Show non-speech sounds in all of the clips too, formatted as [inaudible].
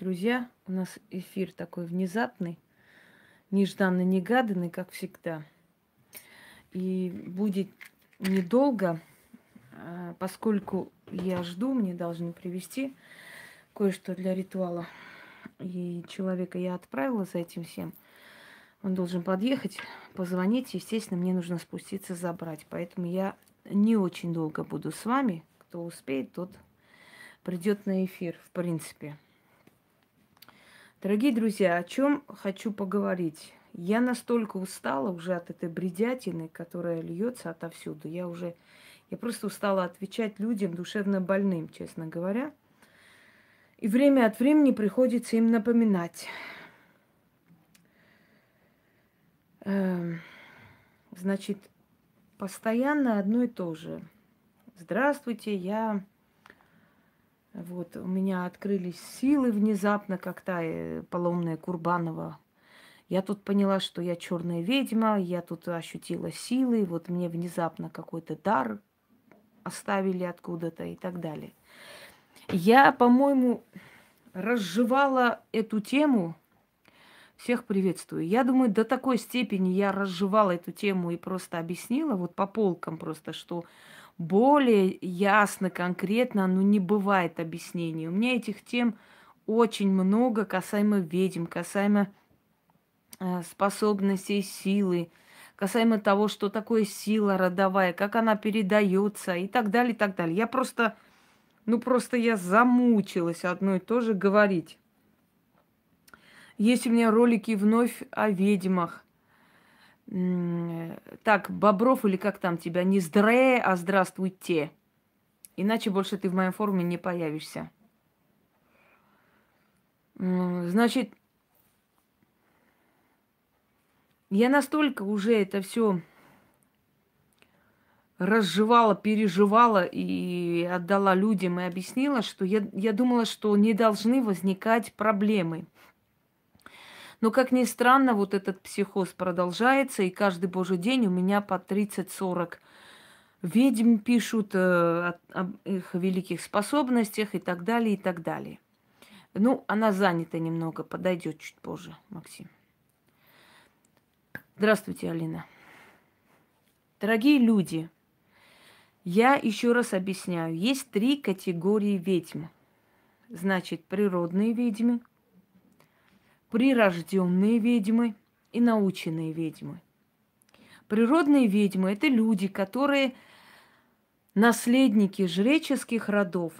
друзья. У нас эфир такой внезапный, нежданный, негаданный, как всегда. И будет недолго, а, поскольку я жду, мне должны привезти кое-что для ритуала. И человека я отправила за этим всем. Он должен подъехать, позвонить. Естественно, мне нужно спуститься, забрать. Поэтому я не очень долго буду с вами. Кто успеет, тот придет на эфир, в принципе. Дорогие друзья, о чем хочу поговорить? Я настолько устала уже от этой бредятины, которая льется отовсюду. Я уже, я просто устала отвечать людям, душевно больным, честно говоря. И время от времени приходится им напоминать. Эм, значит, постоянно одно и то же. Здравствуйте, я вот, у меня открылись силы внезапно, как та э, поломная Курбанова. Я тут поняла, что я черная ведьма, я тут ощутила силы, вот мне внезапно какой-то дар оставили откуда-то и так далее. Я, по-моему, разжевала эту тему. Всех приветствую. Я думаю, до такой степени я разжевала эту тему и просто объяснила, вот по полкам просто, что более ясно, конкретно, ну, не бывает объяснений. У меня этих тем очень много касаемо ведьм, касаемо э, способностей силы, касаемо того, что такое сила родовая, как она передается и так далее, и так далее. Я просто, ну просто я замучилась одно и то же говорить. Есть у меня ролики вновь о ведьмах так, Бобров или как там тебя, не здре, а здравствуйте. Иначе больше ты в моем форуме не появишься. Значит, я настолько уже это все разжевала, переживала и отдала людям и объяснила, что я, я думала, что не должны возникать проблемы – но, как ни странно, вот этот психоз продолжается, и каждый божий день у меня по 30-40 ведьм пишут э, о, о их великих способностях и так далее, и так далее. Ну, она занята немного, подойдет чуть позже, Максим. Здравствуйте, Алина. Дорогие люди, я еще раз объясняю. Есть три категории ведьм. Значит, природные ведьмы, прирожденные ведьмы и наученные ведьмы. Природные ведьмы – это люди, которые наследники жреческих родов.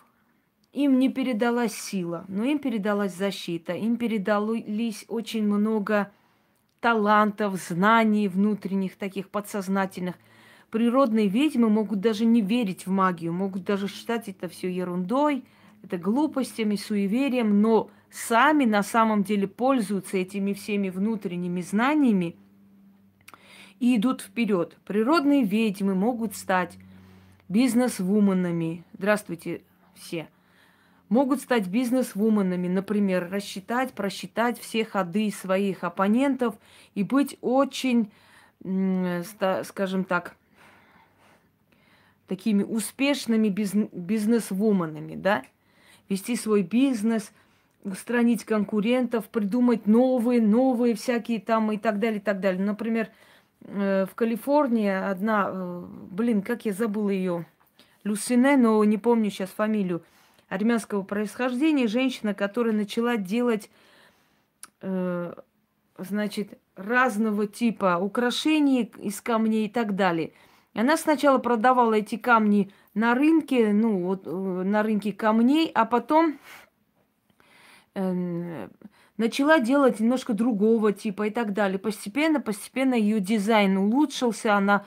Им не передалась сила, но им передалась защита, им передалось очень много талантов, знаний внутренних, таких подсознательных. Природные ведьмы могут даже не верить в магию, могут даже считать это все ерундой, это глупостями, суеверием, но сами на самом деле пользуются этими всеми внутренними знаниями и идут вперед. Природные ведьмы могут стать бизнес-вуменами. Здравствуйте все. Могут стать бизнес-вуменами, например, рассчитать, просчитать все ходы своих оппонентов и быть очень, скажем так, такими успешными бизнес-вуменами, да? Вести свой бизнес, устранить конкурентов, придумать новые, новые всякие там и так далее, и так далее. Например, э, в Калифорнии одна, э, блин, как я забыла ее, Люсине, но не помню сейчас фамилию, армянского происхождения, женщина, которая начала делать, э, значит, разного типа украшений из камней и так далее. Она сначала продавала эти камни на рынке, ну вот на рынке камней, а потом Эм, начала делать немножко другого типа и так далее. Постепенно, постепенно ее дизайн улучшился, она,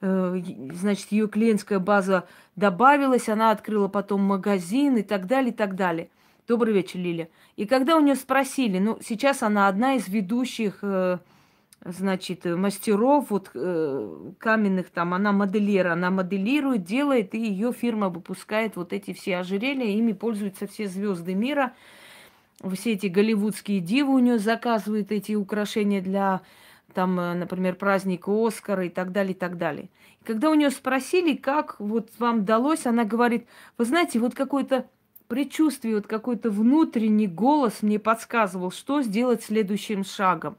э, значит, ее клиентская база добавилась, она открыла потом магазин и так далее, и так далее. Добрый вечер, Лиля. И когда у нее спросили, ну, сейчас она одна из ведущих, э, значит, мастеров вот э, каменных там, она моделер, она моделирует, делает, и ее фирма выпускает вот эти все ожерелья, ими пользуются все звезды мира – все эти голливудские дивы у нее заказывают эти украшения для, там, э, например, праздника Оскара и так далее, и так далее. И когда у нее спросили, как вот вам удалось, она говорит, вы знаете, вот какое-то предчувствие, вот какой-то внутренний голос мне подсказывал, что сделать следующим шагом.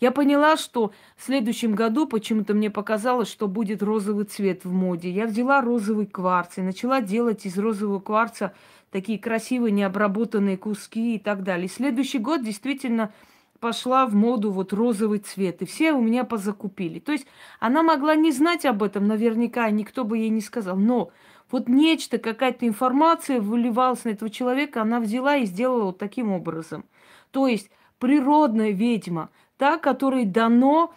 Я поняла, что в следующем году почему-то мне показалось, что будет розовый цвет в моде. Я взяла розовый кварц и начала делать из розового кварца такие красивые необработанные куски и так далее. следующий год действительно пошла в моду вот розовый цвет, и все у меня позакупили. То есть она могла не знать об этом наверняка, никто бы ей не сказал, но вот нечто, какая-то информация выливалась на этого человека, она взяла и сделала вот таким образом. То есть природная ведьма, та, которой дано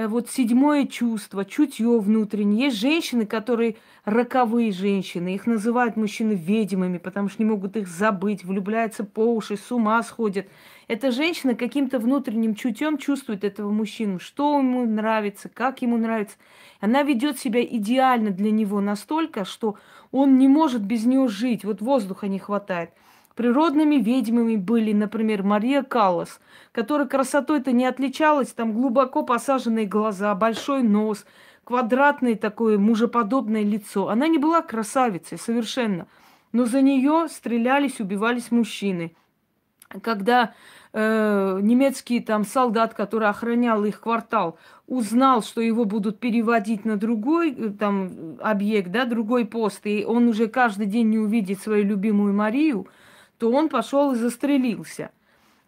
Э, вот седьмое чувство, чутье внутреннее. Есть женщины, которые роковые женщины. Их называют мужчины ведьмами, потому что не могут их забыть, влюбляются по уши, с ума сходят. Эта женщина каким-то внутренним чутьем чувствует этого мужчину, что ему нравится, как ему нравится. Она ведет себя идеально для него настолько, что он не может без нее жить. Вот воздуха не хватает. Природными ведьмами были, например, Мария Каллас, которая красотой-то не отличалась, там глубоко посаженные глаза, большой нос, квадратное такое мужеподобное лицо. Она не была красавицей совершенно, но за нее стрелялись, убивались мужчины. Когда э, немецкий там солдат, который охранял их квартал, узнал, что его будут переводить на другой э, там объект, да, другой пост, и он уже каждый день не увидит свою любимую Марию – то он пошел и застрелился.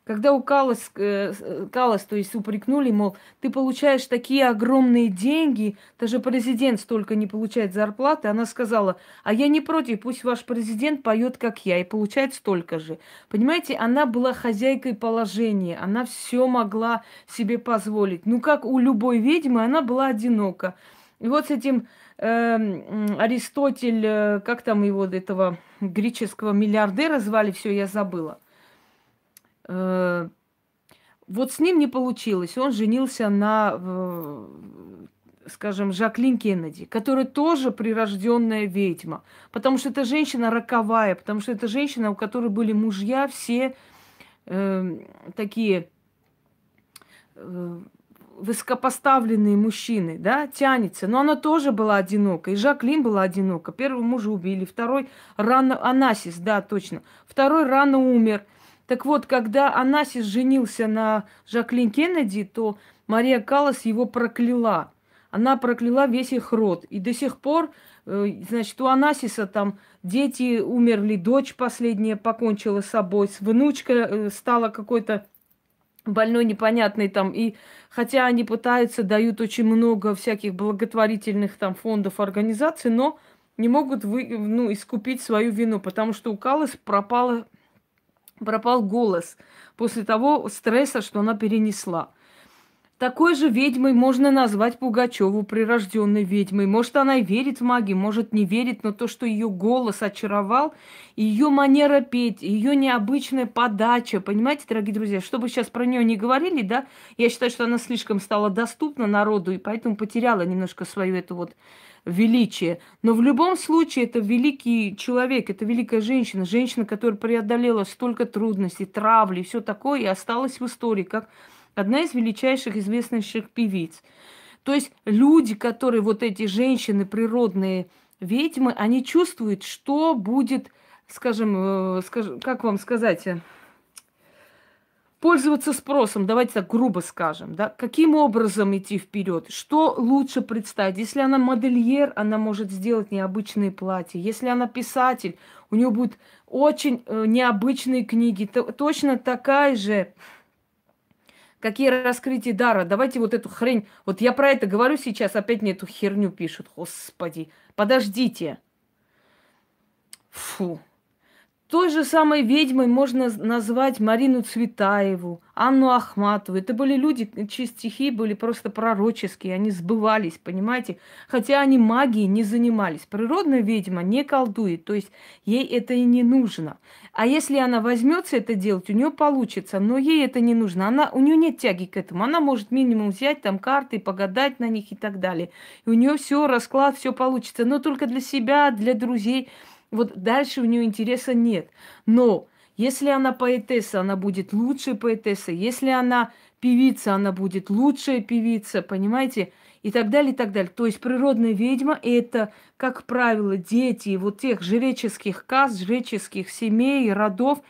Когда у э, э, Калас, то есть упрекнули, мол, ты получаешь такие огромные деньги, даже президент столько не получает зарплаты, она сказала, а я не против, пусть ваш президент поет, как я, и получает столько же. Понимаете, она была хозяйкой положения, она все могла себе позволить. Ну, как у любой ведьмы, она была одинока. И вот с этим Эм, Аристотель, э, как там его этого греческого миллиардера звали, все, я забыла. Э, вот с ним не получилось. Он женился на, скажем, Жаклин Кеннеди, которая тоже прирожденная ведьма. Потому что это женщина роковая, потому что это женщина, у которой были мужья все э, такие э, высокопоставленные мужчины, да, тянется. Но она тоже была одинока. И Жаклин была одинока. Первого мужа убили, второй рано... Анасис, да, точно. Второй рано умер. Так вот, когда Анасис женился на Жаклин Кеннеди, то Мария Каллас его прокляла. Она прокляла весь их род. И до сих пор, э, значит, у Анасиса там дети умерли, дочь последняя покончила с собой, с внучкой э, стала какой-то больной непонятный там. И хотя они пытаются, дают очень много всяких благотворительных там фондов, организаций, но не могут вы, ну, искупить свою вину, потому что у Калас пропала, пропал голос после того стресса, что она перенесла. Такой же ведьмой можно назвать Пугачеву прирожденной ведьмой. Может, она и верит в магию, может, не верит, но то, что ее голос очаровал, ее манера петь, ее необычная подача, понимаете, дорогие друзья, чтобы сейчас про нее не говорили, да, я считаю, что она слишком стала доступна народу, и поэтому потеряла немножко свою эту вот величие. Но в любом случае это великий человек, это великая женщина, женщина, которая преодолела столько трудностей, травли, и все такое, и осталась в истории, как одна из величайших известных певиц. То есть люди, которые вот эти женщины, природные ведьмы, они чувствуют, что будет, скажем, э, скажем как вам сказать, э, пользоваться спросом, давайте так грубо скажем, да, каким образом идти вперед, что лучше представить. Если она модельер, она может сделать необычные платья. Если она писатель, у нее будут очень э, необычные книги. точно такая же какие раскрытия дара, давайте вот эту хрень. Вот я про это говорю сейчас, опять мне эту херню пишут. Господи, подождите. Фу той же самой ведьмой можно назвать Марину Цветаеву, Анну Ахматову. Это были люди, э, чьи стихи были просто пророческие, они сбывались, понимаете? Хотя они магией не занимались. Природная ведьма не колдует, то есть ей это и не нужно. А если она возьмется это делать, у нее получится, но ей это не нужно. Она, у нее нет тяги к этому. Она может минимум взять там карты, погадать на них и так далее. И у нее все, расклад, все получится. Но только для себя, для друзей – вот дальше у нее интереса нет. Но если она поэтесса, она будет лучшей поэтессой. Если она певица, она будет лучшая певица, понимаете? И так далее, и так далее. То есть природная ведьма – это, как правило, дети вот тех жреческих каст, жреческих семей, родов,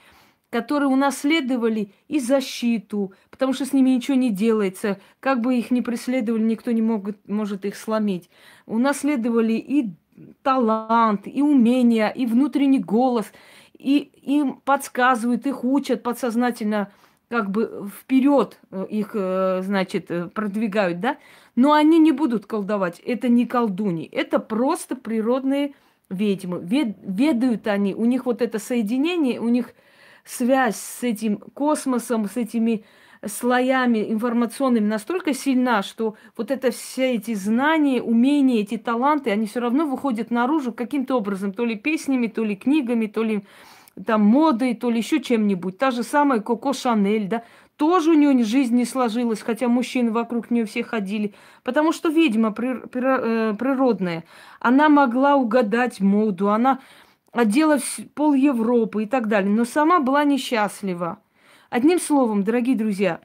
которые унаследовали и защиту, потому что с ними ничего не делается. Как бы их ни преследовали, никто не мог, может их сломить. Унаследовали и талант, и умения, и внутренний голос, и им подсказывают, их учат подсознательно как бы вперед э, их, э, значит, э, продвигают, да, но они не будут колдовать, это не колдуни, это просто природные ведьмы, Вед, ведают они, у них вот это соединение, у них связь с этим космосом, с этими э, слоями информационными настолько сильна, что вот это все эти знания, умения, эти таланты, они все равно выходят наружу каким-то образом, то ли песнями, то ли книгами, то ли там модой, то ли еще чем-нибудь. Та же самая Коко Шанель, да, тоже у нее жизнь не сложилась, хотя мужчины вокруг нее все ходили, потому что ведьма э, природная. Она могла угадать моду, она одела пол Европы и так далее, но сама была несчастлива. Одним словом, дорогие друзья,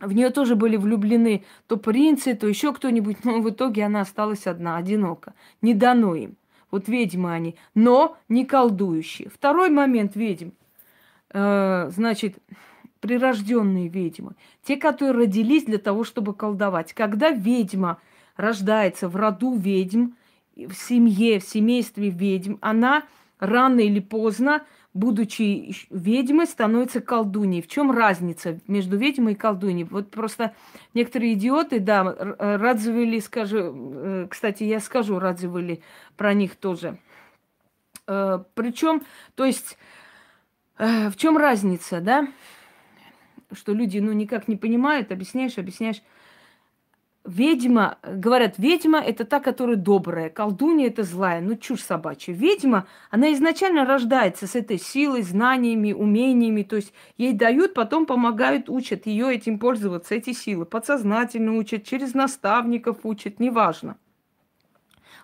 в нее тоже были влюблены то принцы, то еще кто-нибудь, но в итоге она осталась одна, одинока. Не дано им. Вот ведьмы они, но не колдующие. Второй момент ведьм. Э, значит, прирожденные ведьмы. Те, которые родились для того, чтобы колдовать. Когда ведьма рождается в роду ведьм, в семье, в семействе ведьм, она рано или поздно будучи ведьмой, становится колдуньей. В чем разница между ведьмой и колдуньей? Вот просто некоторые идиоты, да, Радзивилли, скажу, э, кстати, я скажу Радзивилли про них тоже. Э, Причем, то есть, э, в чем разница, да? Что люди, ну, никак не понимают, объясняешь, объясняешь ведьма, говорят, ведьма – это та, которая добрая, колдунья – это злая, ну чушь собачья. Ведьма, она изначально рождается с этой силой, знаниями, умениями, то есть ей дают, потом помогают, учат ее этим пользоваться, эти силы. Подсознательно учат, через наставников учат, неважно.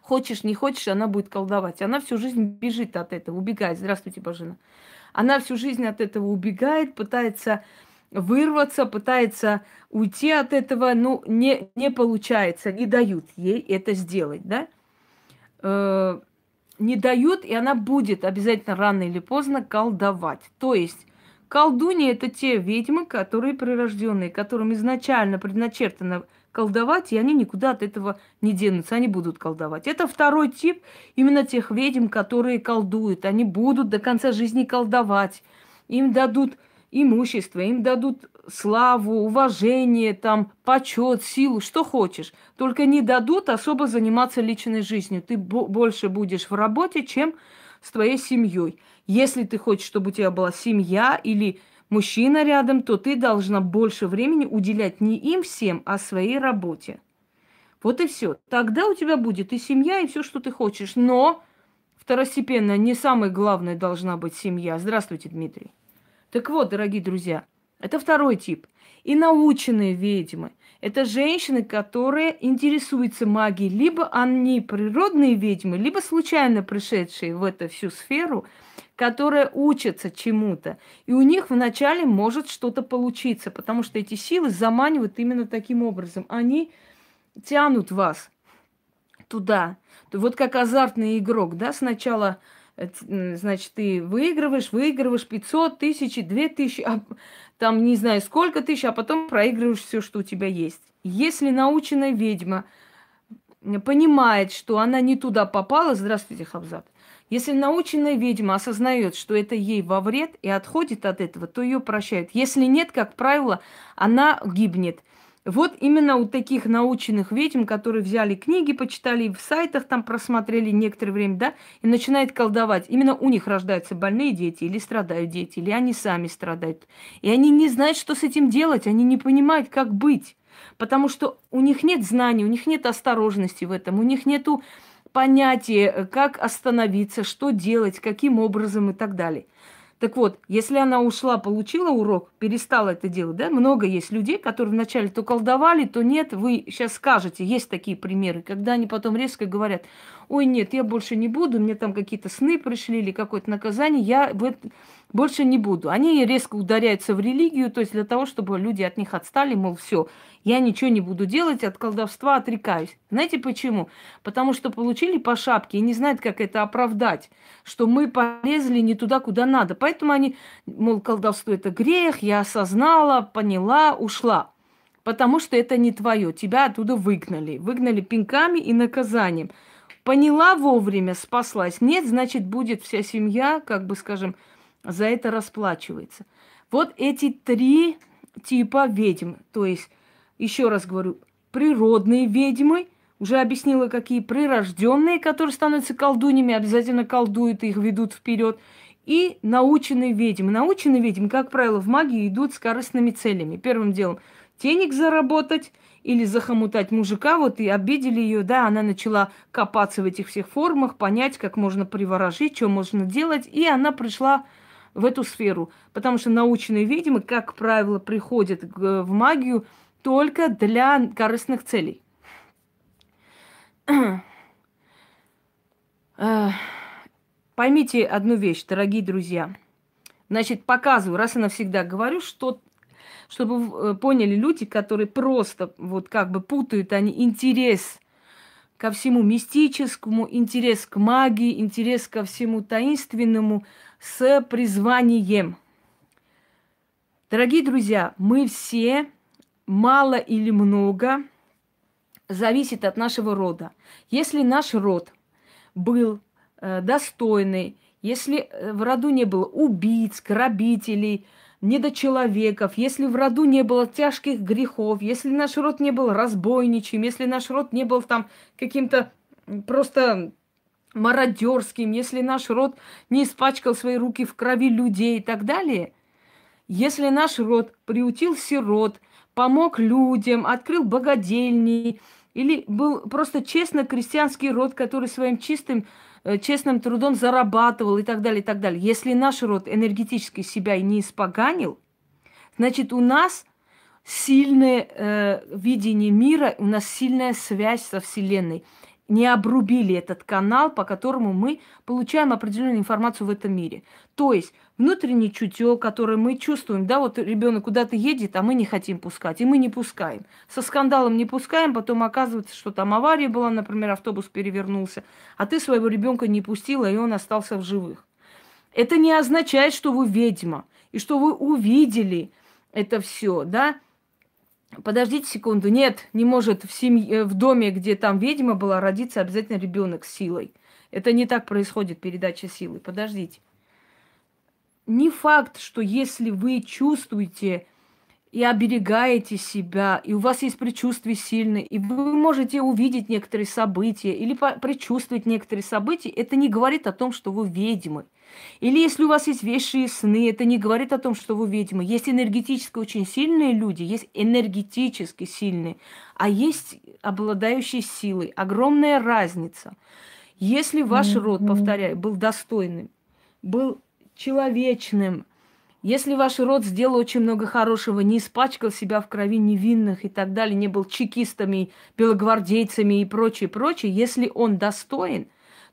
Хочешь, не хочешь, она будет колдовать. Она всю жизнь бежит от этого, убегает. Здравствуйте, божина. Она всю жизнь от этого убегает, пытается вырваться, пытается уйти от этого, но ну, не, не получается, не дают ей это сделать, да? Э, не дают, и она будет обязательно рано или поздно колдовать. То есть колдуни – это те ведьмы, которые прирожденные, которым изначально предначертано колдовать, и они никуда от этого не денутся, они будут колдовать. Это второй тип именно тех ведьм, которые колдуют. Они будут до конца жизни колдовать. Им дадут – имущество, им дадут славу, уважение, там, почет, силу, что хочешь. Только не дадут особо заниматься личной жизнью. Ты больше будешь в работе, чем с твоей семьей. Если ты хочешь, чтобы у тебя была семья или мужчина рядом, то ты должна больше времени уделять не им всем, а своей работе. Вот и все. Тогда у тебя будет и семья, и все, что ты хочешь. Но второстепенно не самой главной должна быть семья. Здравствуйте, Дмитрий. Так вот, дорогие друзья, это второй тип. И наученные ведьмы. Это женщины, которые интересуются магией. Либо они природные ведьмы, либо случайно пришедшие в эту всю сферу, которые учатся чему-то. И у них вначале может что-то получиться, потому что эти силы заманивают именно таким образом. Они тянут вас туда. Вот как азартный игрок, да, сначала Э, значит, ты выигрываешь, выигрываешь 500, 1000, 2000, а, там не знаю сколько тысяч, а потом проигрываешь все, что у тебя есть. Если наученная ведьма понимает, что она не туда попала, здравствуйте, Хабзат. Если наученная ведьма осознает, что это ей во вред и отходит от этого, то ее прощают. Если нет, как правило, она гибнет. Вот именно у таких наученных ведьм, которые взяли книги, почитали, в сайтах там просмотрели некоторое время, да, и начинает колдовать. Именно у них рождаются больные дети, или страдают дети, или они сами страдают. И они не знают, что с этим делать, они не понимают, как быть. Потому что у них нет знаний, у них нет осторожности в этом, у них нету понятия, как остановиться, что делать, каким образом и так далее. Так вот, если она ушла, получила урок, перестала это делать, да, много есть людей, которые вначале то колдовали, то нет, вы сейчас скажете, есть такие примеры, когда они потом резко говорят, ой, нет, я больше не буду, мне там какие-то сны пришли или какое-то наказание, я в это больше не буду. Они резко ударяются в религию, то есть для того, чтобы люди от них отстали, мол, все, я ничего не буду делать, от колдовства отрекаюсь. Знаете почему? Потому что получили по шапке и не знают, как это оправдать, что мы полезли не туда, куда надо. Поэтому они, мол, колдовство это грех, я осознала, поняла, ушла. Потому что это не твое, тебя оттуда выгнали. Выгнали пинками и наказанием. Поняла вовремя, спаслась. Нет, значит, будет вся семья, как бы скажем, за это расплачивается. Вот эти три типа ведьм, то есть, еще раз говорю, природные ведьмы, уже объяснила, какие прирожденные, которые становятся колдунями, обязательно колдуют и их ведут вперед, и наученные ведьмы. Наученные ведьмы, как правило, в магии идут с корыстными целями. Первым делом денег заработать или захомутать мужика, вот и обидели ее, да, она начала копаться в этих всех формах, понять, как можно приворожить, что можно делать, и она пришла в эту сферу. Потому что научные ведьмы, как правило, приходят в магию только для корыстных целей. [clears throat] Э, поймите одну вещь, дорогие друзья. Значит, показываю, раз и навсегда говорю, что чтобы э, поняли люди, которые просто вот как бы путают они интерес ко всему мистическому, интерес к магии, интерес ко всему таинственному, с призванием. Дорогие друзья, мы все, мало или много, зависит от нашего рода. Если наш род был э, достойный, если э, в роду не было убийц, грабителей, недочеловеков, если в роду не было тяжких грехов, если наш род не был разбойничьим, если наш род не был там каким-то просто мародерским, если наш род не испачкал свои руки в крови людей и так далее, если наш род приутил сирот, помог людям, открыл богадельни, или был просто честно крестьянский род, который своим чистым, э, честным трудом зарабатывал и так далее, и так далее. Если наш род энергетически себя и не испоганил, значит, у нас сильное э, видение мира, у нас сильная связь со Вселенной – не обрубили этот канал, по которому мы получаем определенную информацию в этом мире. То есть внутренний чутье, которое мы чувствуем, да, вот ребенок куда-то едет, а мы не хотим пускать, и мы не пускаем. Со скандалом не пускаем, потом оказывается, что там авария была, например, автобус перевернулся, а ты своего ребенка не пустила, и он остался в живых. Это не означает, что вы ведьма, и что вы увидели это все, да, подождите секунду, нет, не может в, семье, э, в доме, где там ведьма была, родиться обязательно ребенок с силой. Это не так происходит, передача силы. Подождите. Не факт, что если вы чувствуете и оберегаете себя, и у вас есть предчувствие сильное, и вы можете увидеть некоторые события или предчувствовать некоторые события, это не говорит о том, что вы ведьмы. Или если у вас есть вещи и сны, это не говорит о том, что вы ведьмы. Есть энергетически очень сильные люди, есть энергетически сильные, а есть обладающие силой. Огромная разница. Если ваш род, повторяю, был достойным, был человечным, если ваш род сделал очень много хорошего, не испачкал себя в крови невинных и так далее, не был чекистами, белогвардейцами и прочее, прочее, если он достоин,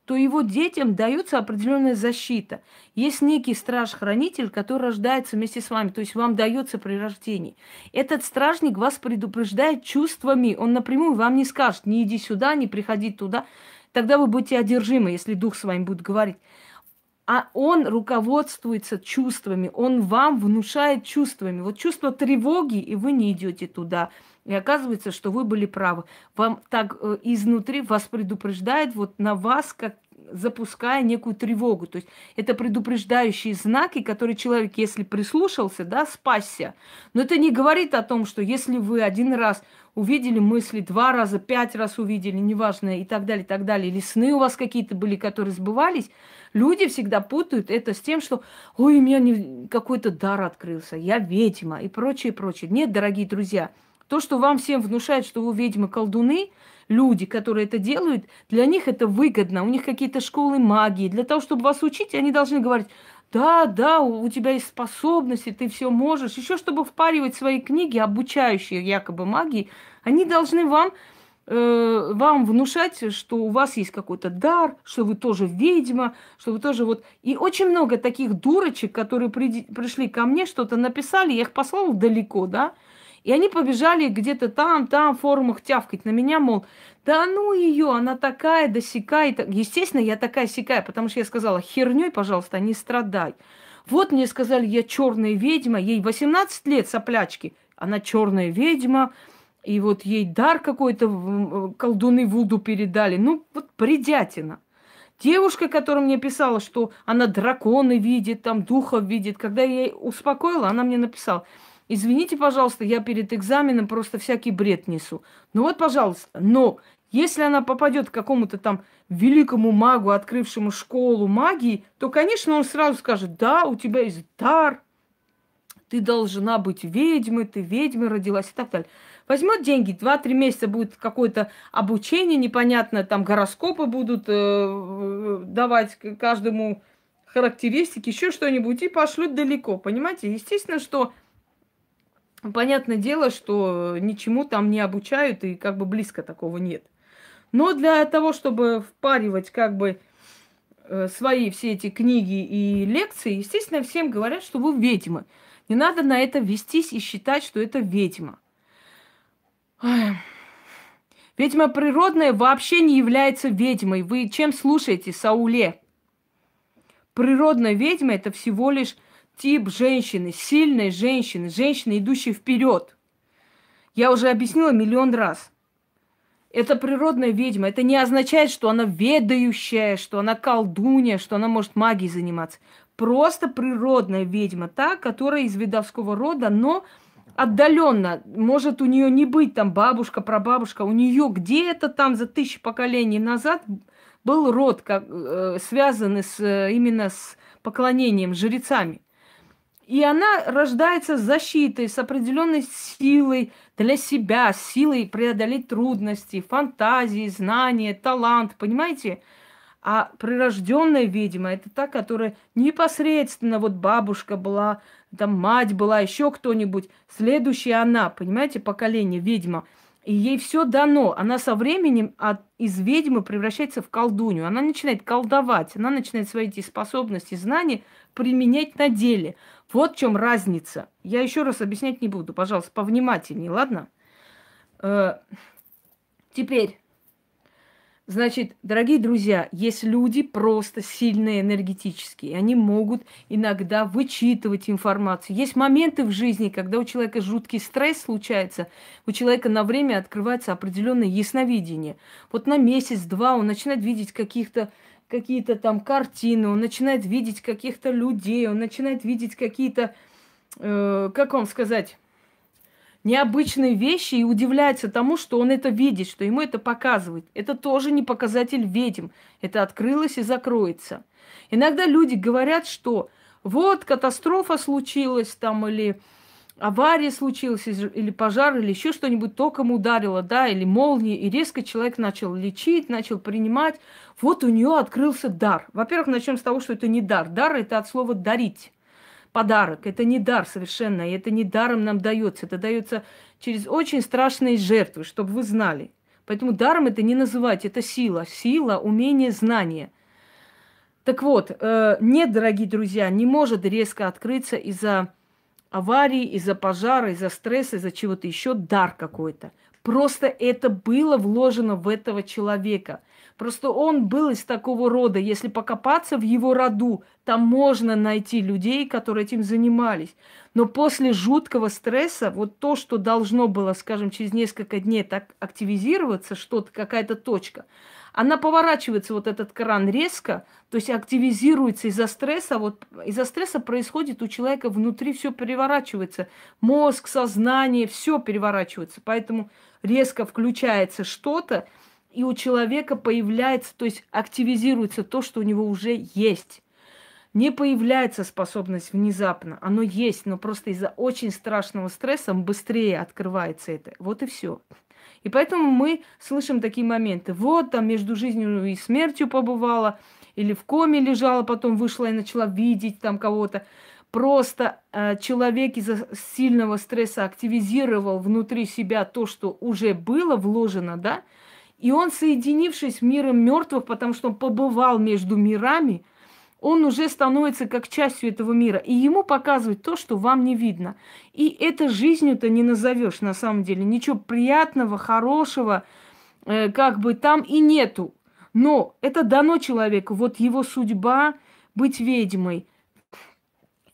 то его детям дается определенная защита. Есть некий страж-хранитель, который рождается вместе с вами, то есть вам дается при рождении. Этот стражник вас предупреждает чувствами, он напрямую вам не скажет, не иди сюда, не приходи туда. Тогда вы будете одержимы, если дух с вами будет говорить а он руководствуется чувствами, он вам внушает чувствами. Вот чувство тревоги, и вы не идете туда. И оказывается, что вы были правы. Вам так э, изнутри вас предупреждает вот на вас, как запуская некую тревогу. То есть это предупреждающие знаки, которые человек, если прислушался, да, спасся. Но это не говорит о том, что если вы один раз увидели мысли, два раза, пять раз увидели, неважно, и так далее, и так далее, или сны у вас какие-то были, которые сбывались – Люди всегда путают это с тем, что «Ой, у меня не... какой-то дар открылся, я ведьма» и прочее, прочее. Нет, дорогие друзья, то, что вам всем внушает, что вы ведьмы колдуны, люди, которые это делают, для них это выгодно. У них какие-то школы магии. Для того, чтобы вас учить, они должны говорить, да, да, у тебя есть способности, ты все можешь. Еще чтобы впаривать свои книги, обучающие якобы магии, они должны вам э, вам внушать, что у вас есть какой-то дар, что вы тоже ведьма, что вы тоже вот... И очень много таких дурочек, которые при, пришли ко мне, что-то написали, я их послала далеко, да, и они побежали где-то там, там в форумах тявкать на меня, мол, да ну ее, она такая, да Естественно, я такая сякая, потому что я сказала, херней, пожалуйста, не страдай. Вот мне сказали, я черная ведьма, ей 18 лет, соплячки. Она черная ведьма, и вот ей дар какой-то э, колдуны Вуду передали. Ну, вот бредятина. Девушка, которая мне писала, что она драконы видит, там духов видит, когда я ее успокоила, она мне написала, извините, пожалуйста, я перед экзаменом просто всякий бред несу. Ну вот, пожалуйста, но если она попадет к какому-то там великому магу, открывшему школу магии, то, конечно, он сразу скажет, да, у тебя есть дар, ты должна быть ведьмой, ты ведьмой родилась и так далее. Возьмет деньги, 2-3 месяца будет какое-то обучение непонятно, там гороскопы будут э, э давать каждому характеристики, еще что-нибудь, и пошлют далеко, понимаете? Естественно, что понятное дело, что ничему там не обучают, и как бы близко такого нет. Но для того, чтобы впаривать как бы э, свои все эти книги и лекции, естественно, всем говорят, что вы ведьмы. Не надо на это вестись и считать, что это ведьма. Ведьма природная вообще не является ведьмой. Вы чем слушаете, Сауле? Природная ведьма – это всего лишь тип женщины, сильной женщины, женщины, идущей вперед. Я уже объяснила миллион раз. Это природная ведьма. Это не означает, что она ведающая, что она колдунья, что она может магией заниматься. Просто природная ведьма, та, которая из ведовского рода, но отдаленно, может у нее не быть там бабушка, прабабушка, у нее где-то там за тысячи поколений назад был род, как, э, связанный с, э, именно с поклонением жрецами. И она рождается с защитой, с определенной силой для себя, силой преодолеть трудности, фантазии, знания, талант, понимаете? Понимаете? А прирожденная ведьма это та, которая непосредственно вот бабушка была, там мать была, еще кто-нибудь. Следующая она, понимаете, поколение ведьма. И ей все дано. Она со временем от, из ведьмы превращается в колдунью. Она начинает колдовать. Она начинает свои эти способности, знания применять на деле. Вот в чем разница. Я еще раз объяснять не буду. Пожалуйста, повнимательнее, ладно? Э, теперь Значит, дорогие друзья, есть люди просто сильные энергетически. Они могут иногда вычитывать информацию. Есть моменты в жизни, когда у человека жуткий стресс случается, у человека на время открывается определенное ясновидение. Вот на месяц-два он начинает видеть каких-то какие-то там картины, он начинает видеть каких-то людей, он начинает видеть какие-то, э, как вам сказать, необычные вещи и удивляется тому, что он это видит, что ему это показывает. Это тоже не показатель ведьм. Это открылось и закроется. Иногда люди говорят, что вот катастрофа случилась там или авария случилась, или пожар, или еще что-нибудь током ударило, да, или молнией, и резко человек начал лечить, начал принимать. Вот у нее открылся дар. Во-первых, начнем с того, что это не дар. Дар – это от слова «дарить» подарок, это не дар совершенно, и это не даром нам дается, это дается через очень страшные жертвы, чтобы вы знали. Поэтому даром это не называть это сила, сила, умение, знание. Так вот, э, нет, дорогие друзья, не может резко открыться из-за аварии, из-за пожара, из-за стресса, из-за чего-то еще дар какой-то. Просто это было вложено в этого человека. Просто он был из такого рода. Если покопаться в его роду, там можно найти людей, которые этим занимались. Но после жуткого стресса, вот то, что должно было, скажем, через несколько дней так активизироваться, что-то, какая-то точка, она поворачивается, вот этот кран резко, то есть активизируется из-за стресса. Вот из-за стресса происходит у человека внутри все переворачивается. Мозг, сознание, все переворачивается. Поэтому резко включается что-то, и у человека появляется, то есть активизируется то, что у него уже есть. Не появляется способность внезапно, оно есть, но просто из-за очень страшного стресса быстрее открывается это. Вот и все. И поэтому мы слышим такие моменты. Вот там между жизнью и смертью побывала, или в коме лежала, потом вышла и начала видеть там кого-то. Просто э, человек из-за сильного стресса активизировал внутри себя то, что уже было вложено, да, и он, соединившись с миром мертвых, потому что он побывал между мирами, он уже становится как частью этого мира. И ему показывают то, что вам не видно. И это жизнью-то не назовешь на самом деле. Ничего приятного, хорошего, э, как бы там и нету. Но это дано человеку. Вот его судьба быть ведьмой –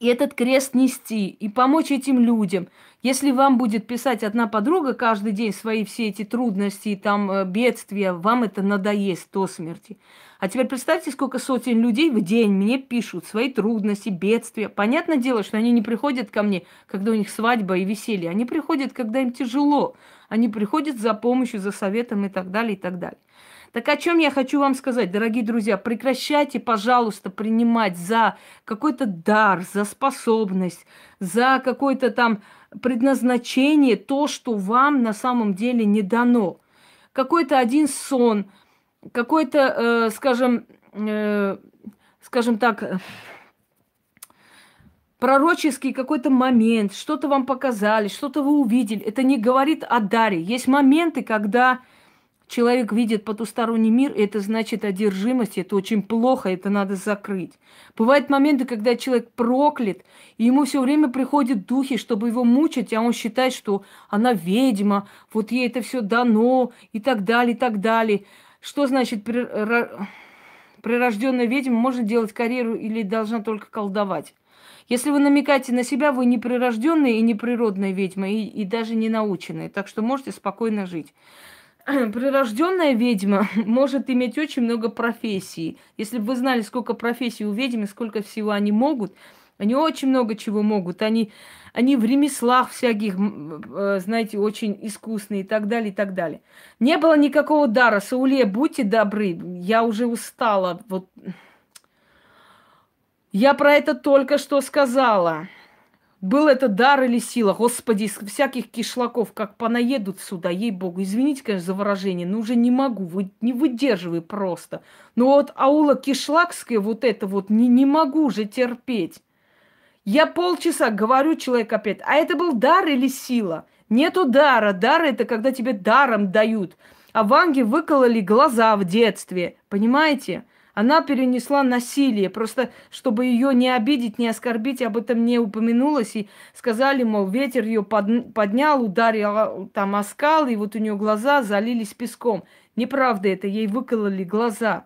и этот крест нести, и помочь этим людям. Если вам будет писать одна подруга каждый день свои все эти трудности, там, э, бедствия, вам это надоест до смерти. А теперь представьте, сколько сотен людей в день мне пишут свои трудности, бедствия. Понятное дело, что они не приходят ко мне, когда у них свадьба и веселье. Они приходят, когда им тяжело. Они приходят за помощью, за советом и так далее, и так далее. Так о чем я хочу вам сказать, дорогие друзья? Прекращайте, пожалуйста, принимать за какой-то дар, за способность, за какое-то там предназначение то, что вам на самом деле не дано. Какой-то один сон, какой-то, э, скажем, э, скажем так, э, пророческий какой-то момент, что-то вам показали, что-то вы увидели. Это не говорит о даре. Есть моменты, когда Человек видит потусторонний мир, и это значит одержимость, это очень плохо, это надо закрыть. Бывают моменты, когда человек проклят, и ему все время приходят духи, чтобы его мучить, а он считает, что она ведьма, вот ей это все дано, и так далее, и так далее. Что значит прирожденная ведьма может делать карьеру или должна только колдовать? Если вы намекаете на себя, вы не прирожденная и не природная ведьма, и, и даже не наученная. Так что можете спокойно жить. [clears throat] Прирожденная ведьма [laughs] может иметь очень много профессий. Если бы вы знали, сколько профессий у ведьм и сколько всего они могут, они очень много чего могут. Они, они в ремеслах всяких, э, знаете, очень искусные и так далее, и так далее. Не было никакого дара. Сауле, будьте добры, я уже устала. Вот. Я про это только что сказала. Был это дар или сила? Господи, из всяких кишлаков, как понаедут сюда, ей-богу. Извините, конечно, за выражение, но уже не могу, вы, не выдерживай просто. Но вот аула кишлакская, вот это вот, не, не могу же терпеть. Я полчаса говорю человек опять, а это был дар или сила? Нету дара. Дар – это когда тебе даром дают. А Ванге выкололи глаза в детстве, понимаете? Она перенесла насилие, просто чтобы ее не обидеть, не оскорбить, об этом не упомянулось. И сказали, мол, ветер ее поднял, ударил там о скалы, и вот у нее глаза залились песком. Неправда это, ей выкололи глаза.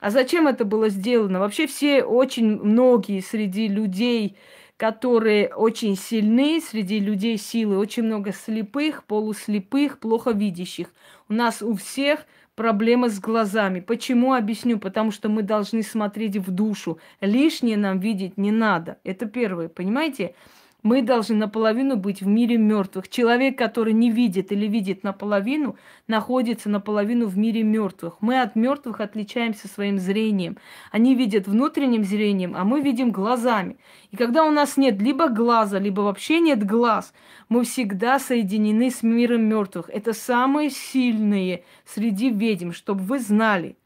А зачем это было сделано? Вообще все, очень многие среди людей, которые очень сильны, среди людей силы, очень много слепых, полуслепых, плохо видящих. У нас у всех – проблема с глазами. Почему? Объясню. Потому что мы должны смотреть в душу. Лишнее нам видеть не надо. Это первое, Понимаете? Мы должны наполовину быть в мире мертвых. Человек, который не видит или видит наполовину, находится наполовину в мире мертвых. Мы от мертвых отличаемся своим зрением. Они видят внутренним зрением, а мы видим глазами. И когда у нас нет либо глаза, либо вообще нет глаз, мы всегда соединены с миром мертвых. Это самые сильные среди ведьм, чтобы вы знали.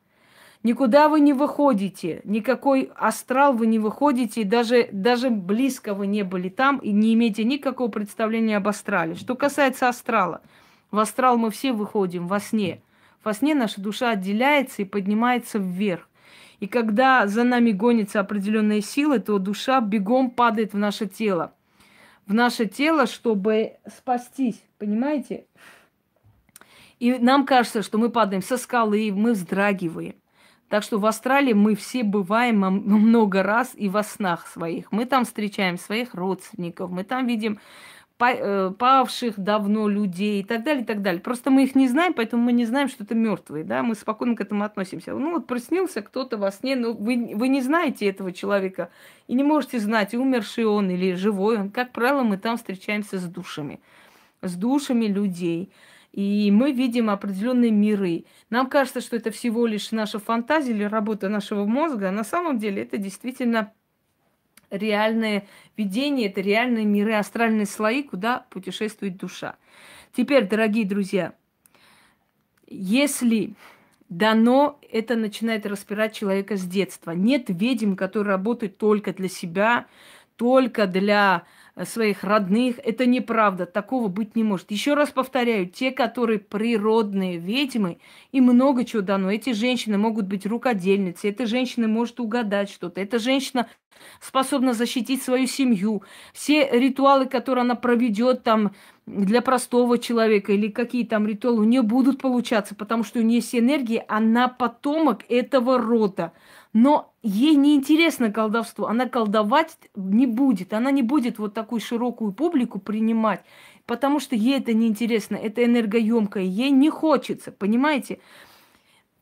Никуда вы не выходите, никакой астрал вы не выходите, даже, даже близко вы не были там и не имеете никакого представления об астрале. Что касается астрала, в астрал мы все выходим во сне. Во сне наша душа отделяется и поднимается вверх. И когда за нами гонятся определенные силы, то душа бегом падает в наше тело. В наше тело, чтобы спастись, понимаете? И нам кажется, что мы падаем со скалы, мы вздрагиваем. Так что в Австралии мы все бываем [laughs] много раз и во снах своих. Мы там встречаем своих родственников, мы там видим э, павших давно людей и так далее, и так далее. Просто мы их не знаем, поэтому мы не знаем, что это мертвые, да, мы спокойно к этому относимся. Ну вот проснился кто-то во сне, но ну вы, вы не знаете этого человека и не можете знать, умерший он или живой он. Как правило, мы там встречаемся с душами, с душами людей и мы видим определенные миры. Нам кажется, что это всего лишь наша фантазия или работа нашего мозга, а на самом деле это действительно реальное видение, это реальные миры, астральные слои, куда путешествует душа. Теперь, дорогие друзья, если дано, это начинает распирать человека с детства. Нет ведьм, которые работают только для себя, только для своих родных. Это неправда, такого быть не может. Еще раз повторяю, те, которые природные ведьмы, и много чего дано. Эти женщины могут быть рукодельницы, эта женщина может угадать что-то, эта женщина способна защитить свою семью. Все ритуалы, которые она проведет там для простого человека или какие там ритуалы, у нее будут получаться, потому что у нее есть энергия, она а потомок этого рода но ей не интересно колдовство, она колдовать не будет, она не будет вот такую широкую публику принимать, потому что ей это неинтересно, это энергоемкое, ей не хочется, понимаете?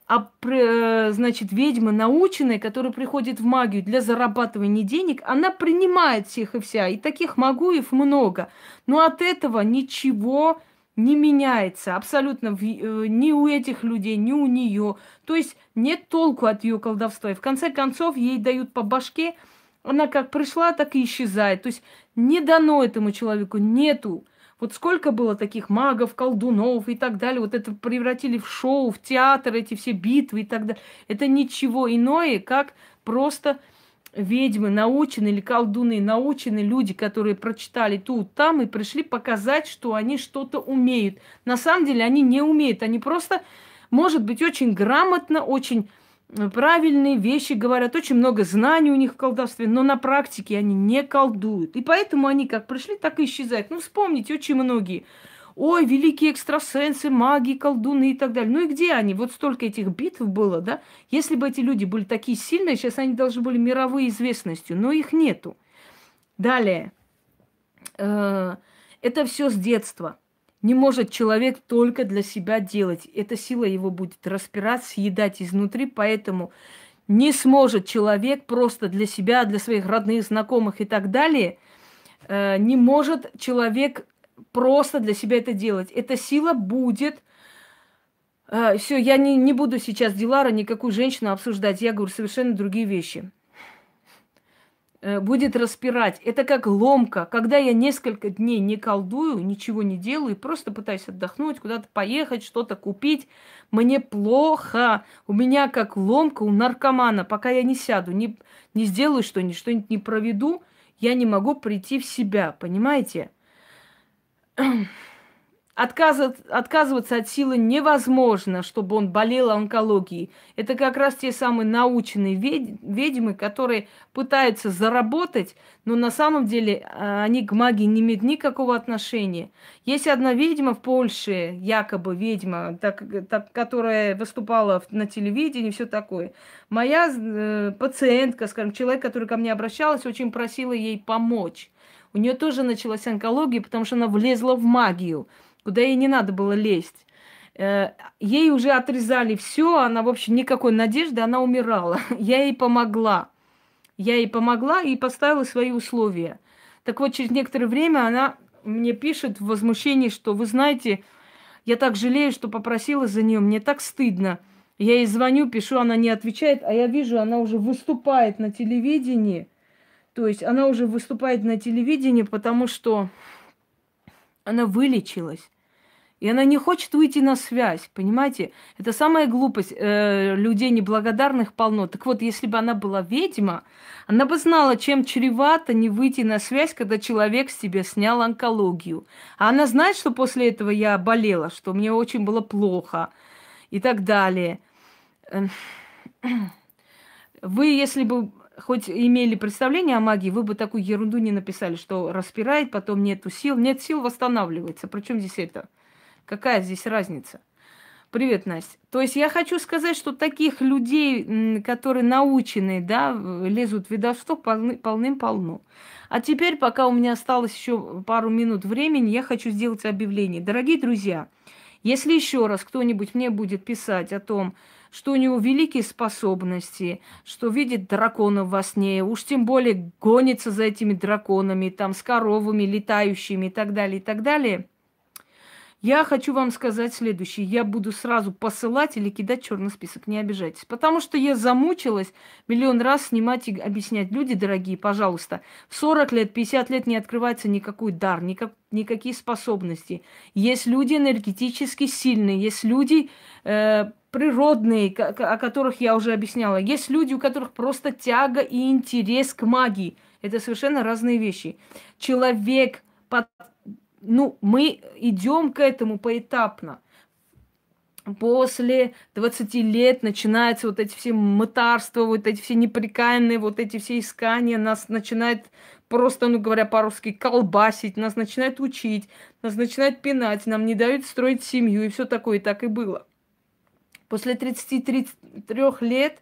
А, э, значит, ведьма наученная, которая приходит в магию для зарабатывания денег, она принимает всех и вся, и таких магуев много, но от этого ничего не меняется абсолютно в, э, ни у этих людей, ни у нее. То есть нет толку от ее колдовства. И в конце концов ей дают по башке, она как пришла, так и исчезает. То есть не дано этому человеку, нету. Вот сколько было таких магов, колдунов и так далее. Вот это превратили в шоу, в театр, эти все битвы и так далее. Это ничего иное, как просто ведьмы наученные, или колдуны наученные люди, которые прочитали тут, там и пришли показать, что они что-то умеют. На самом деле они не умеют, они просто, может быть, очень грамотно, очень э, правильные вещи говорят, очень много знаний у них в колдовстве, но на практике они не колдуют. И поэтому они как пришли, так и исчезают. Ну, вспомните, очень многие – ой, великие экстрасенсы, маги, колдуны и так далее. Ну и где они? Вот столько этих битв было, да? Если бы эти люди были такие сильные, сейчас они должны были мировой известностью, но их нету. Далее. Э, это все с детства. Не может человек только для себя делать. Эта сила его будет распирать, съедать изнутри, поэтому не сможет человек просто для себя, для своих родных, знакомых и так далее, э, не может человек просто для себя это делать. Эта сила будет. Э, а, все, я не, не буду сейчас Дилара никакую женщину обсуждать. Я говорю совершенно другие вещи. Э, будет распирать. Это как ломка. Когда я несколько дней не колдую, ничего не делаю, просто пытаюсь отдохнуть, куда-то поехать, что-то купить, мне плохо. У меня как ломка у наркомана. Пока я не сяду, не, не сделаю что-нибудь, что-нибудь не проведу, я не могу прийти в себя, понимаете? [clears throat] отказываться от силы невозможно, чтобы он болел онкологией. Это как раз те самые научные ведьмы, которые пытаются заработать, но на самом деле а, они к магии не имеют никакого отношения. Есть одна ведьма в Польше, якобы ведьма, так, так, которая выступала на телевидении и все такое. Моя э, пациентка, скажем, человек, который ко мне обращалась, очень просила ей помочь. У нее тоже началась онкология, потому что она влезла в магию, куда ей не надо было лезть. Э, ей уже отрезали все, она, вообще никакой надежды, она умирала. [laughs] Я ей помогла. Я ей помогла и поставила свои условия. Так вот, через некоторое время она мне пишет в возмущении, что вы знаете, я так жалею, что попросила за нее, мне так стыдно. Я ей звоню, пишу, она не отвечает, а я вижу, она уже выступает на телевидении – то есть она уже выступает на телевидении, потому что она вылечилась. И она не хочет выйти на связь, понимаете? Это самая глупость. Э, людей неблагодарных полно. Так вот, если бы она была ведьма, она бы знала, чем чревато не выйти на связь, когда человек с тебя снял онкологию. А она знает, что после этого я болела, что мне очень было плохо и так далее. Эм, [clears throat] вы, если бы хоть имели представление о магии, вы бы такую ерунду не написали, что распирает, потом нету сил. Нет сил, восстанавливается. Причем здесь это? Какая здесь разница? Привет, Настя. То есть я хочу сказать, что таких людей, которые научены, да, лезут в ведовство полны, полным-полно. А теперь, пока у меня осталось еще пару минут времени, я хочу сделать объявление. Дорогие друзья, если еще раз кто-нибудь мне будет писать о том, что у него великие способности, что видит драконов во сне, уж тем более гонится за этими драконами, там, с коровами летающими и так далее, и так далее – я хочу вам сказать следующее. Я буду сразу посылать или кидать черный список. Не обижайтесь. Потому что я замучилась миллион раз снимать и объяснять. Люди дорогие, пожалуйста, в 40 лет, 50 лет не открывается никакой дар, никак, никакие способности. Есть люди энергетически сильные, есть люди э, природные, о которых я уже объясняла. Есть люди, у которых просто тяга и интерес к магии. Это совершенно разные вещи. Человек под ну, мы идем к этому поэтапно. После 20 лет начинаются вот эти все мытарства, вот эти все неприкаянные, вот эти все искания. Нас начинает просто, ну говоря по-русски, колбасить, нас начинает учить, нас начинает пинать, нам не дают строить семью и все такое. И так и было. После 33 лет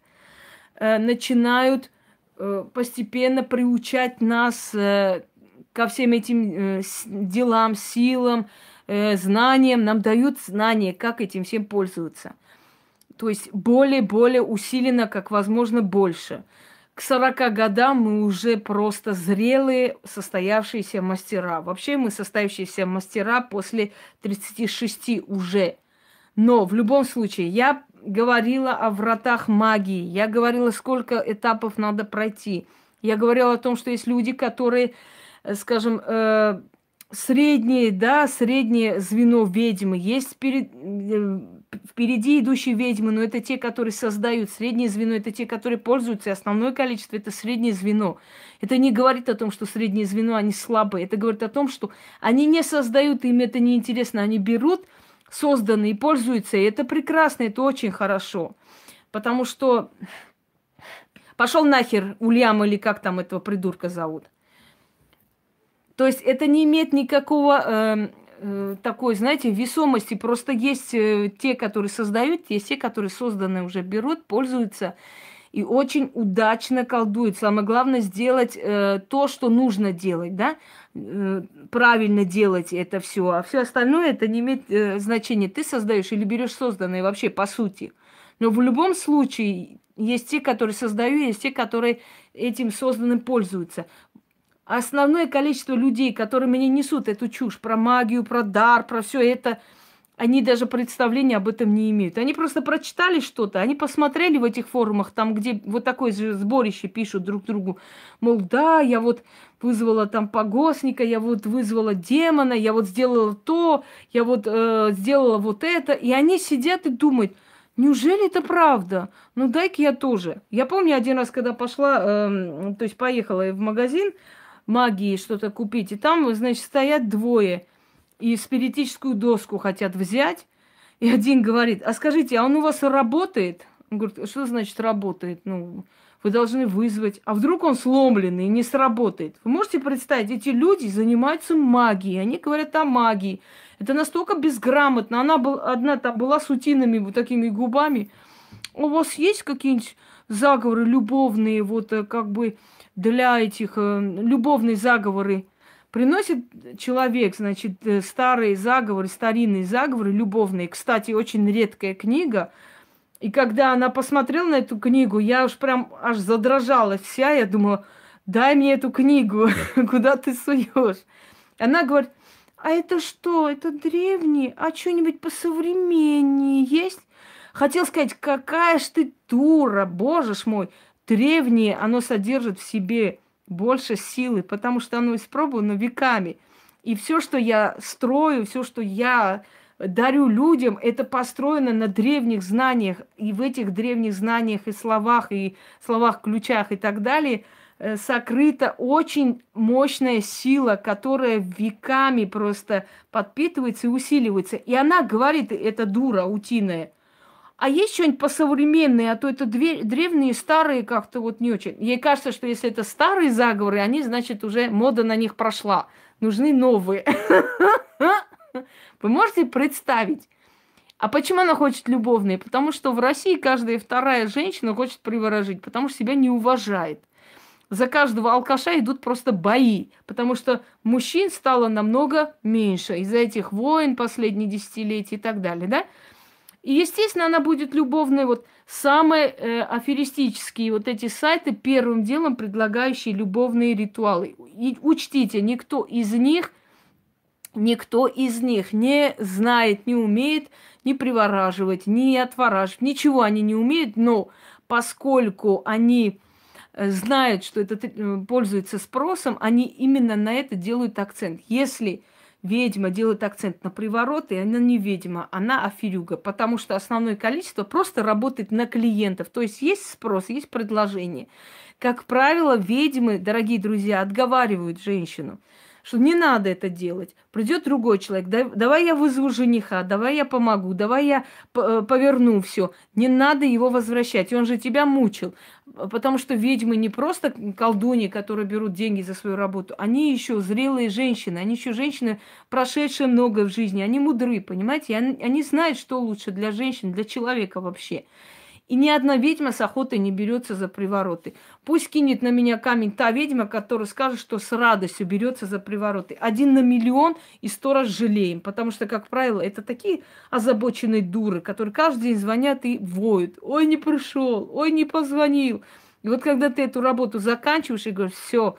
э, начинают э, постепенно приучать нас э, ко всем этим э, делам, силам, э, знаниям. Нам дают знания, как этим всем пользоваться. То есть более-более усиленно, как возможно, больше. К 40 годам мы уже просто зрелые, состоявшиеся мастера. Вообще мы состоявшиеся мастера после 36 уже. Но в любом случае, я говорила о вратах магии, я говорила, сколько этапов надо пройти. Я говорила о том, что есть люди, которые Э, скажем, э, среднее, да, среднее звено ведьмы. Есть перед, э, впереди идущие ведьмы, но это те, которые создают среднее звено, это те, которые пользуются. Основное количество – это среднее звено. Это не говорит о том, что среднее звено, они слабые. Это говорит о том, что они не создают, им это неинтересно. Они берут созданные и пользуются, и это прекрасно, это очень хорошо. Потому что пошел нахер Ульям или как там этого придурка зовут. То есть это не имеет никакого э, э, такой, знаете, весомости. Просто есть э, те, которые создают, есть те, которые созданы уже берут, пользуются и очень удачно колдуют. Самое главное сделать э, то, что нужно делать, да, э, правильно делать это все, а все остальное это не имеет э, значения. Ты создаешь или берешь созданное вообще по сути. Но в любом случае есть те, которые создают, есть те, которые этим созданным пользуются. Основное количество людей, которые мне несут эту чушь про магию, про дар, про все это, они даже представления об этом не имеют. Они просто прочитали что-то, они посмотрели в этих форумах, там, где вот такое же сборище пишут друг другу, мол, да, я вот вызвала там погосника, я вот вызвала демона, я вот сделала то, я вот э, сделала вот это. И они сидят и думают, неужели это правда? Ну дай-ка я тоже. Я помню один раз, когда пошла, э, то есть поехала в магазин, магии что-то купить. И там, значит, стоят двое и спиритическую доску хотят взять. И один говорит, а скажите, а он у вас работает? Он говорит, что значит работает? Ну, вы должны вызвать. А вдруг он сломленный не сработает? Вы можете представить, эти люди занимаются магией, они говорят о магии. Это настолько безграмотно. Она была одна там была с утиными вот такими губами. У вас есть какие-нибудь заговоры любовные, вот э, как бы для этих э, любовные заговоры приносит человек, значит, э, старые заговоры, старинные заговоры, любовные. Кстати, очень редкая книга. И когда она посмотрела на эту книгу, я уж прям аж задрожала вся. Я думала, дай мне эту книгу, [laughs] куда ты суешь. Она говорит, а это что? Это древний? А что-нибудь посовременнее есть? Хотел сказать, какая ж ты дура, боже ж мой древнее, оно содержит в себе больше силы, потому что оно испробовано веками. И все, что я строю, все, что я дарю людям, это построено на древних знаниях. И в этих древних знаниях, и словах, и словах, ключах и так далее э, сокрыта очень мощная сила, которая веками просто подпитывается и усиливается. И она говорит, "Это дура утиная – а есть что-нибудь посовременное, а то это две, древние, старые как-то вот не очень. Ей кажется, что если это старые заговоры, они, значит, уже мода на них прошла. Нужны новые. Вы можете представить? А почему она хочет любовные? Потому что в России каждая вторая женщина хочет приворожить, потому что себя не уважает. За каждого алкаша идут просто бои, потому что мужчин стало намного меньше из-за этих войн последних десятилетий и так далее, да? И, естественно, она будет любовной. Вот самые э, аферистические вот эти сайты первым делом предлагающие любовные ритуалы. И учтите, никто из них, никто из них не знает, не умеет ни привораживать, ни отвораживать. Ничего они не умеют, но поскольку они э, знают, что это э, пользуется спросом, они именно на это делают акцент. Если ведьма делает акцент на привороты, и она не ведьма, она аферюга, потому что основное количество просто работает на клиентов. То есть есть спрос, есть предложение. Как правило, ведьмы, дорогие друзья, отговаривают женщину что не надо это делать. Придет другой человек, давай я вызову жениха, давай я помогу, давай я э, поверну все. Не надо его возвращать, он же тебя мучил. Потому что ведьмы не просто колдуни, которые берут деньги за свою работу, они еще зрелые женщины, они еще женщины, прошедшие много в жизни, они мудры, понимаете, они знают, что лучше для женщин, для человека вообще. И ни одна ведьма с охотой не берется за привороты. Пусть кинет на меня камень та ведьма, которая скажет, что с радостью берется за привороты. Один на миллион и сто раз жалеем. Потому что, как правило, это такие озабоченные дуры, которые каждый день звонят и воют. Ой, не пришел, ой, не позвонил. И вот когда ты эту работу заканчиваешь и говоришь, все,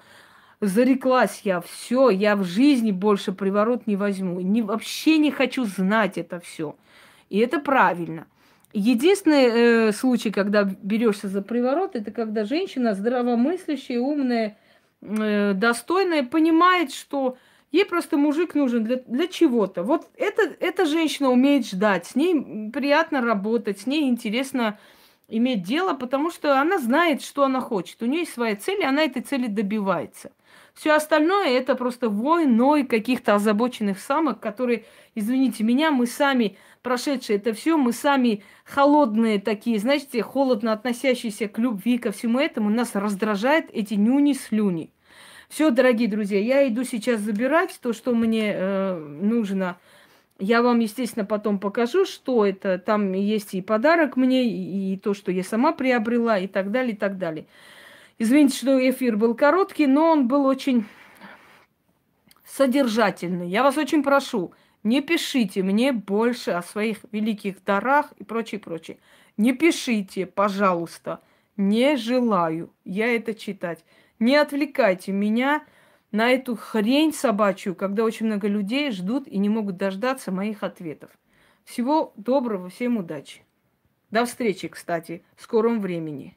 зареклась я, все, я в жизни больше приворот не возьму, не, вообще не хочу знать это все. И это правильно. Единственный э, случай, когда берешься за приворот, это когда женщина здравомыслящая, умная, э, достойная, понимает, что ей просто мужик нужен для, для чего-то. Вот это, эта женщина умеет ждать, с ней приятно работать, с ней интересно иметь дело, потому что она знает, что она хочет. У нее есть свои цели, она этой цели добивается. Все остальное это просто войн, ной каких-то озабоченных самок, которые, извините меня, мы сами прошедшие это все, мы сами холодные такие, знаете, холодно относящиеся к любви, ко всему этому, нас раздражает эти нюни-слюни. Все, дорогие друзья, я иду сейчас забирать то, что мне э, нужно. Я вам, естественно, потом покажу, что это. Там есть и подарок мне, и то, что я сама приобрела, и так далее, и так далее. Извините, что эфир был короткий, но он был очень содержательный. Я вас очень прошу, не пишите мне больше о своих великих дарах и прочее, прочее. Не пишите, пожалуйста. Не желаю я это читать. Не отвлекайте меня на эту хрень собачью, когда очень много людей ждут и не могут дождаться моих ответов. Всего доброго, всем удачи. До встречи, кстати, в скором времени.